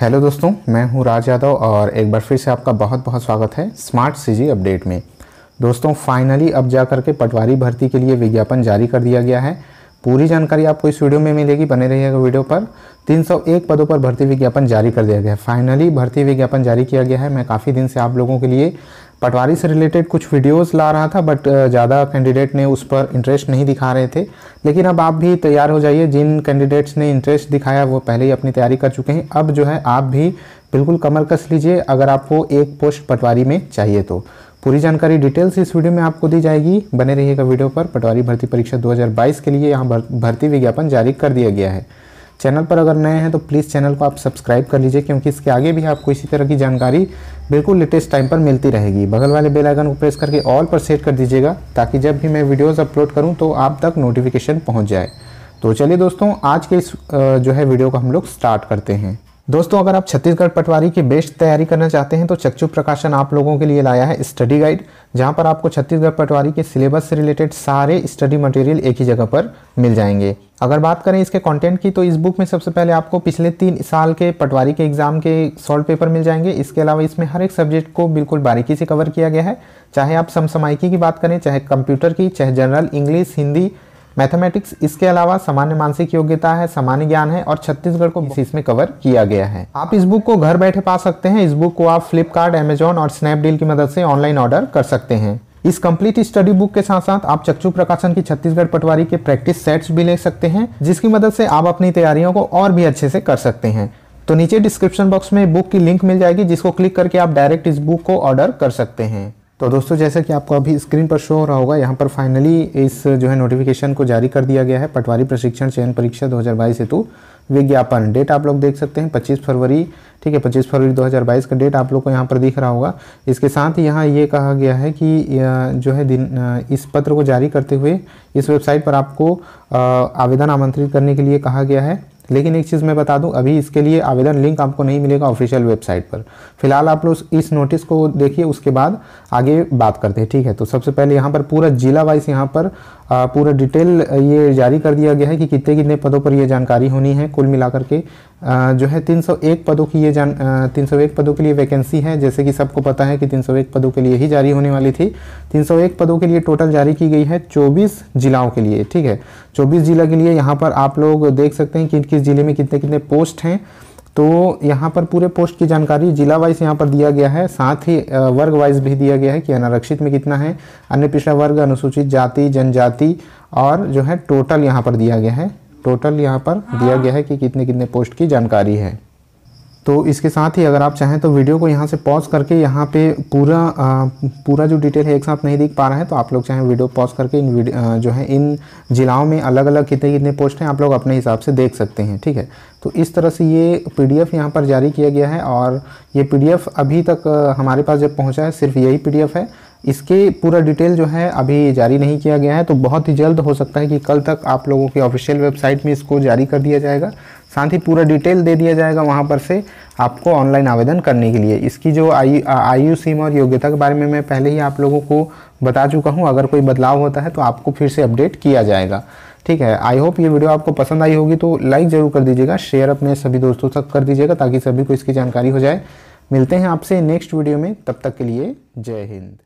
Hello दोस्तों मैं हूं राज यादव और एक बार फिर से आपका बहुत बहुत स्वागत है स्मार्ट सीजी अपडेट में दोस्तों फाइनली अब जा करके पटवारी भर्ती के लिए विज्ञापन जारी कर दिया गया है पूरी जानकारी आपको इस वीडियो में मिलेगी बने रहिएगा वीडियो पर 301 पदों पर भर्ती विज्ञापन जारी कर दिया गया है फाइनली भर्ती विज्ञापन जारी किया गया है मैं काफ़ी दिन से आप लोगों के लिए पटवारी से रिलेटेड कुछ वीडियोस ला रहा था बट ज़्यादा कैंडिडेट ने उस पर इंटरेस्ट नहीं दिखा रहे थे लेकिन अब आप भी तैयार हो जाइए जिन कैंडिडेट्स ने इंटरेस्ट दिखाया वो पहले ही अपनी तैयारी कर चुके हैं अब जो है आप भी बिल्कुल कमर कस लीजिए अगर आपको एक पोस्ट पटवारी में चाहिए तो पूरी जानकारी डिटेल्स इस वीडियो में आपको दी जाएगी बने रहिएगा वीडियो पर पटवारी भर्ती परीक्षा 2022 के लिए यहाँ भर्ती विज्ञापन जारी कर दिया गया है चैनल पर अगर नए हैं तो प्लीज़ चैनल को आप सब्सक्राइब कर लीजिए क्योंकि इसके आगे भी आपको इसी तरह की जानकारी बिल्कुल लेटेस्ट टाइम पर मिलती रहेगी बगल वाले बेल आइकन को प्रेस करके ऑल पर सेट कर दीजिएगा ताकि जब भी मैं वीडियोस अपलोड करूं तो आप तक नोटिफिकेशन पहुंच जाए तो चलिए दोस्तों आज के इस जो है वीडियो को हम लोग स्टार्ट करते हैं दोस्तों अगर आप छत्तीसगढ़ पटवारी की बेस्ट तैयारी करना चाहते हैं तो चक्षु प्रकाशन आप लोगों के लिए लाया है स्टडी गाइड जहां पर आपको छत्तीसगढ़ पटवारी के सिलेबस से रिलेटेड सारे स्टडी मटेरियल एक ही जगह पर मिल जाएंगे अगर बात करें इसके कंटेंट की तो इस बुक में सबसे पहले आपको पिछले तीन साल के पटवारी के एग्जाम के सॉल्व पेपर मिल जाएंगे इसके अलावा इसमें हर एक सब्जेक्ट को बिल्कुल बारीकी से कवर किया गया है चाहे आप समसमायकी की बात करें चाहे कंप्यूटर की चाहे जनरल इंग्लिश हिंदी मैथमेटिक्स इसके अलावा सामान्य मानसिक योग्यता है सामान्य ज्ञान है और छत्तीसगढ़ को इसमें कवर किया गया है आप इस बुक को घर बैठे पा सकते हैं इस बुक को आप फ्लिपकार्ट एमेजॉन और स्नैपडील की मदद से ऑनलाइन ऑर्डर कर सकते हैं इस कंप्लीट स्टडी बुक के साथ साथ आप चक्षु प्रकाशन की छत्तीसगढ़ पटवारी के प्रैक्टिस सेट्स भी ले सकते हैं जिसकी मदद से आप अपनी तैयारियों को और भी अच्छे से कर सकते हैं तो नीचे डिस्क्रिप्शन बॉक्स में बुक की लिंक मिल जाएगी जिसको क्लिक करके आप डायरेक्ट इस बुक को ऑर्डर कर सकते हैं तो दोस्तों जैसा कि आपको अभी स्क्रीन पर शो हो रहा होगा यहाँ पर फाइनली इस जो है नोटिफिकेशन को जारी कर दिया गया है पटवारी प्रशिक्षण चयन परीक्षा 2022 हेतु विज्ञापन डेट आप लोग देख सकते हैं 25 फरवरी ठीक है 25 फरवरी 2022 का डेट आप लोग को यहाँ पर दिख रहा होगा इसके साथ ही यहाँ ये कहा गया है कि जो है दिन इस पत्र को जारी करते हुए इस वेबसाइट पर आपको आवेदन आमंत्रित करने के लिए कहा गया है लेकिन एक चीज़ मैं बता दूं अभी इसके लिए आवेदन लिंक आपको नहीं मिलेगा ऑफिशियल वेबसाइट पर फिलहाल आप लोग इस नोटिस को देखिए उसके बाद आगे बात करते हैं ठीक है तो सबसे पहले यहाँ पर पूरा जिला वाइज यहाँ पर पूरा डिटेल ये जारी कर दिया गया है कि कितने कितने पदों पर यह जानकारी होनी है कुल मिलाकर के जो है 301 पदों की ये जान तीन सौ पदों के लिए वैकेंसी है जैसे कि सबको पता है कि 301 पदों के लिए ही जारी होने वाली थी 301 पदों के लिए टोटल जारी की गई है 24 जिलाओं के लिए ठीक है 24 जिला के लिए यहाँ पर आप लोग देख सकते हैं कि किस जिले में कितने कितने पोस्ट हैं तो यहाँ पर पूरे पोस्ट की जानकारी जिला वाइज यहाँ पर दिया गया है साथ ही वर्ग वाइज भी दिया गया है कि अनारक्षित में कितना है अन्य पिछड़ा वर्ग अनुसूचित जाति जनजाति और जो है टोटल यहाँ पर दिया गया है टोटल यहाँ पर हाँ। दिया गया है कि कितने कितने पोस्ट की जानकारी है तो इसके साथ ही अगर आप चाहें तो वीडियो को यहाँ से पॉज करके यहाँ पे पूरा आ, पूरा जो डिटेल है एक साथ नहीं दिख पा रहा है तो आप लोग चाहें वीडियो पॉज करके इन आ, जो है इन जिलाओं में अलग अलग कितने कितने पोस्ट हैं आप लोग अपने हिसाब से देख सकते हैं ठीक है तो इस तरह से ये पी डी यहाँ पर जारी किया गया है और ये पी अभी तक हमारे पास जब पहुँचा है सिर्फ यही पी है इसके पूरा डिटेल जो है अभी जारी नहीं किया गया है तो बहुत ही जल्द हो सकता है कि कल तक आप लोगों की ऑफिशियल वेबसाइट में इसको जारी कर दिया जाएगा साथ ही पूरा डिटेल दे दिया जाएगा वहाँ पर से आपको ऑनलाइन आवेदन करने के लिए इसकी जो आयु आयु सीमा और योग्यता के बारे में मैं पहले ही आप लोगों को बता चुका हूँ अगर कोई बदलाव होता है तो आपको फिर से अपडेट किया जाएगा ठीक है आई होप ये वीडियो आपको पसंद आई होगी तो लाइक ज़रूर कर दीजिएगा शेयर अपने सभी दोस्तों तक कर दीजिएगा ताकि सभी को इसकी जानकारी हो जाए मिलते हैं आपसे नेक्स्ट वीडियो में तब तक के लिए जय हिंद